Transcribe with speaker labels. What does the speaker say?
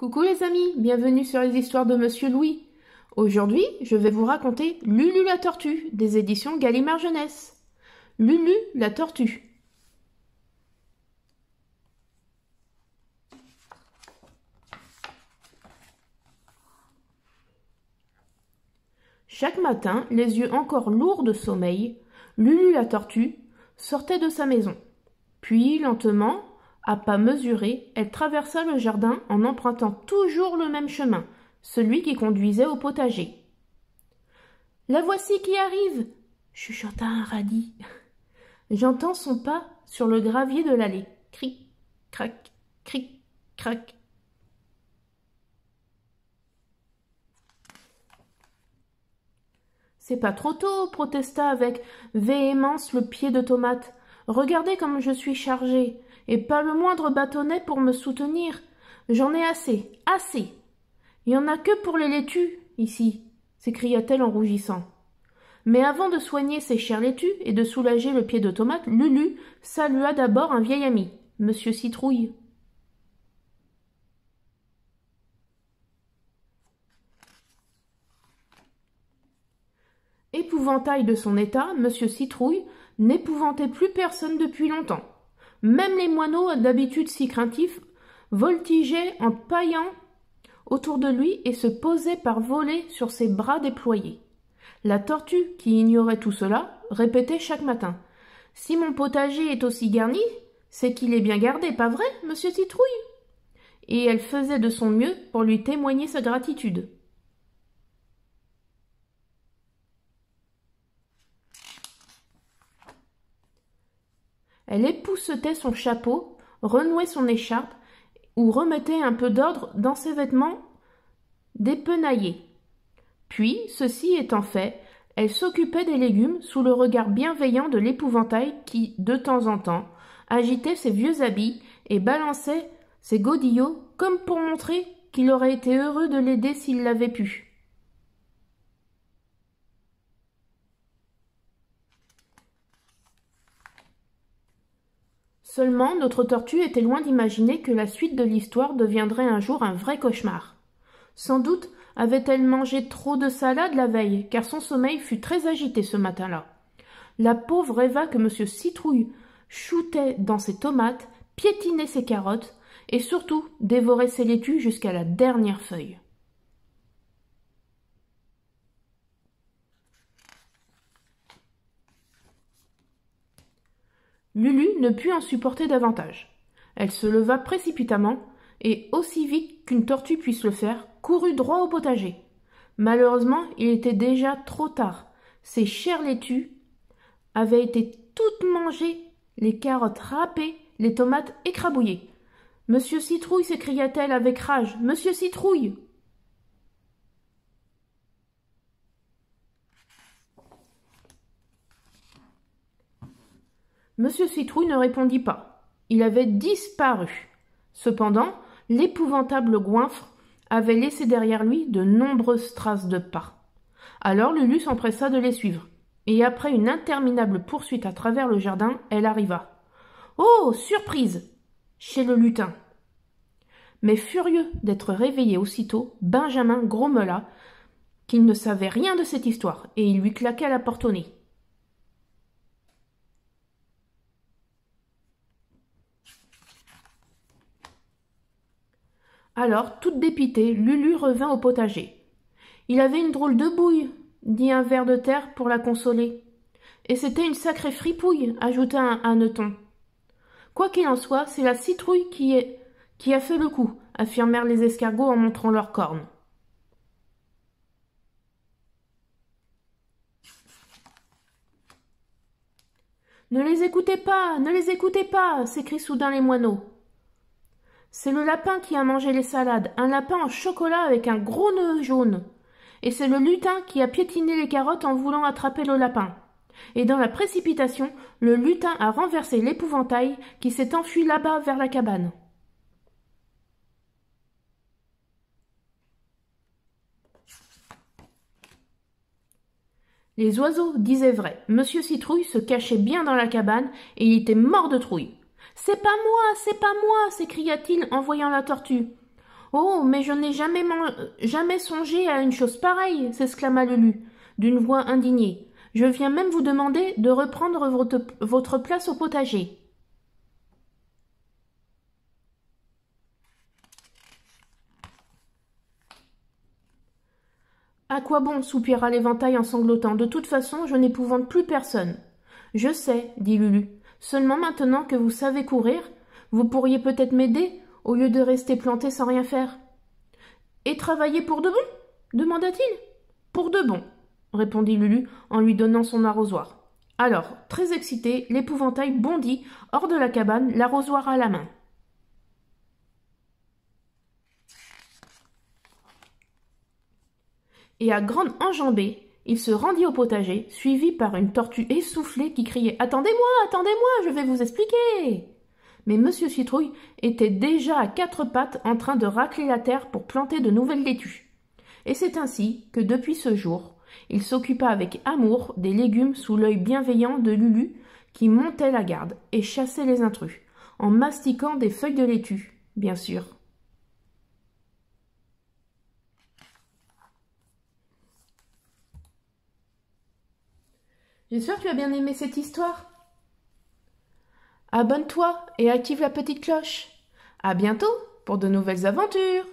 Speaker 1: Coucou les amis, bienvenue sur les histoires de Monsieur Louis. Aujourd'hui, je vais vous raconter Lulu la tortue des éditions Gallimard Jeunesse. Lulu la tortue. Chaque matin, les yeux encore lourds de sommeil, Lulu la tortue sortait de sa maison. Puis, lentement, à pas mesurés, elle traversa le jardin en empruntant toujours le même chemin, celui qui conduisait au potager. La voici qui arrive chuchota un radis. J'entends son pas sur le gravier de l'allée. Cric, crac, cric, crac. C'est pas trop tôt, protesta avec véhémence le pied de tomate. Regardez comme je suis chargée, et pas le moindre bâtonnet pour me soutenir. J'en ai assez, assez. Il n'y en a que pour les laitues, ici, s'écria-t-elle en rougissant. Mais avant de soigner ses chères laitues et de soulager le pied de tomate, Lulu salua d'abord un vieil ami, Monsieur Citrouille. Épouvantail de son état, Monsieur Citrouille n'épouvantait plus personne depuis longtemps. Même les moineaux, d'habitude si craintifs, voltigeaient en paillant autour de lui et se posaient par volée sur ses bras déployés. La tortue, qui ignorait tout cela, répétait chaque matin. Si mon potager est aussi garni, c'est qu'il est bien gardé, pas vrai, monsieur Citrouille? Et elle faisait de son mieux pour lui témoigner sa gratitude. Elle époussetait son chapeau, renouait son écharpe, ou remettait un peu d'ordre dans ses vêtements dépenaillés. Puis, ceci étant fait, elle s'occupait des légumes sous le regard bienveillant de l'épouvantail qui, de temps en temps, agitait ses vieux habits et balançait ses godillots comme pour montrer qu'il aurait été heureux de l'aider s'il l'avait pu. Seulement, notre tortue était loin d'imaginer que la suite de l'histoire deviendrait un jour un vrai cauchemar. Sans doute avait-elle mangé trop de salade la veille, car son sommeil fut très agité ce matin-là. La pauvre rêva que M. Citrouille shootait dans ses tomates, piétinait ses carottes, et surtout dévorait ses laitues jusqu'à la dernière feuille. Lulu ne put en supporter davantage. Elle se leva précipitamment et, aussi vite qu'une tortue puisse le faire, courut droit au potager. Malheureusement, il était déjà trop tard. Ses chères laitues avaient été toutes mangées, les carottes râpées, les tomates écrabouillées. Monsieur Citrouille s'écria-t-elle avec rage. Monsieur Citrouille Monsieur Citrouille ne répondit pas. Il avait disparu. Cependant, l'épouvantable goinfre avait laissé derrière lui de nombreuses traces de pas. Alors Lulu s'empressa de les suivre, et après une interminable poursuite à travers le jardin, elle arriva. Oh. Surprise. Chez le lutin. Mais furieux d'être réveillé aussitôt, Benjamin grommela qu'il ne savait rien de cette histoire, et il lui claqua la porte au nez. Alors, toute dépitée, Lulu revint au potager. Il avait une drôle de bouille, dit un ver de terre pour la consoler. Et c'était une sacrée fripouille, ajouta un hanneton. Quoi qu'il en soit, c'est la citrouille qui, est... qui a fait le coup, affirmèrent les escargots en montrant leurs cornes. Ne les écoutez pas, ne les écoutez pas, s'écrient soudain les moineaux. C'est le lapin qui a mangé les salades, un lapin en chocolat avec un gros nœud jaune. Et c'est le lutin qui a piétiné les carottes en voulant attraper le lapin. Et dans la précipitation, le lutin a renversé l'épouvantail qui s'est enfui là-bas vers la cabane. Les oiseaux disaient vrai. Monsieur Citrouille se cachait bien dans la cabane et il était mort de trouille. C'est pas moi, c'est pas moi s'écria-t-il en voyant la tortue. Oh, mais je n'ai jamais, jamais songé à une chose pareille s'exclama Lulu, d'une voix indignée. Je viens même vous demander de reprendre votre, votre place au potager. À quoi bon soupira l'éventail en sanglotant. De toute façon, je n'épouvante plus personne. Je sais, dit Lulu. Seulement maintenant que vous savez courir, vous pourriez peut-être m'aider au lieu de rester planté sans rien faire. Et travailler pour de bon demanda-t-il. Pour de bon, répondit Lulu en lui donnant son arrosoir. Alors, très excité, l'épouvantail bondit hors de la cabane, l'arrosoir à la main. Et à grande enjambée, il se rendit au potager, suivi par une tortue essoufflée qui criait Attendez-moi, attendez-moi, je vais vous expliquer Mais Monsieur Citrouille était déjà à quatre pattes en train de racler la terre pour planter de nouvelles laitues. Et c'est ainsi que depuis ce jour, il s'occupa avec amour des légumes sous l'œil bienveillant de Lulu qui montait la garde et chassait les intrus, en mastiquant des feuilles de laitue, bien sûr. J'espère que tu as bien aimé cette histoire. Abonne-toi et active la petite cloche. À bientôt pour de nouvelles aventures.